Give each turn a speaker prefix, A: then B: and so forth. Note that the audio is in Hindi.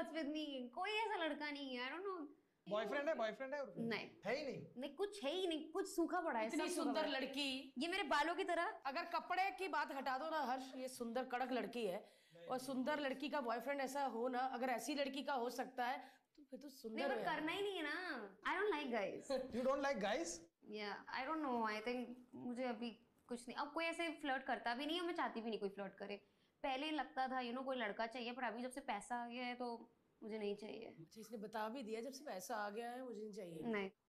A: flirts with me कोई ऐसा लड़का नहीं है आई डोंट नो
B: बॉयफ्रेंड है बॉयफ्रेंड है
A: नहीं है ही नहीं नहीं कुछ है ही नहीं कुछ सूखा पड़ा है इतनी सुंदर लड़की ये मेरे बालों की
C: तरह अगर कपड़े की बात हटा दो ना हर्ष ये सुंदर कड़क लड़की है और सुंदर लड़की का बॉयफ्रेंड ऐसा हो ना अगर ऐसी लड़की का हो सकता है तो फिर तो सुंदर नहीं करना
D: ही नहीं है ना I don't like guys you don't like guys
A: या I don't know I think मुझे अभी कुछ नहीं अब कोई ऐसे फ्लर्ट करता भी नहीं है मैं चाहती भी नहीं कोई फ्लर्ट करे पहले लगता था यू नो कोई लड़का चाहिए पर अभी जब से पैसा आ गया है तो मुझे नहीं चाहिए इसने बता भी दिया जब से पैसा आ गया है मुझे नहीं
E: चाहिए नहीं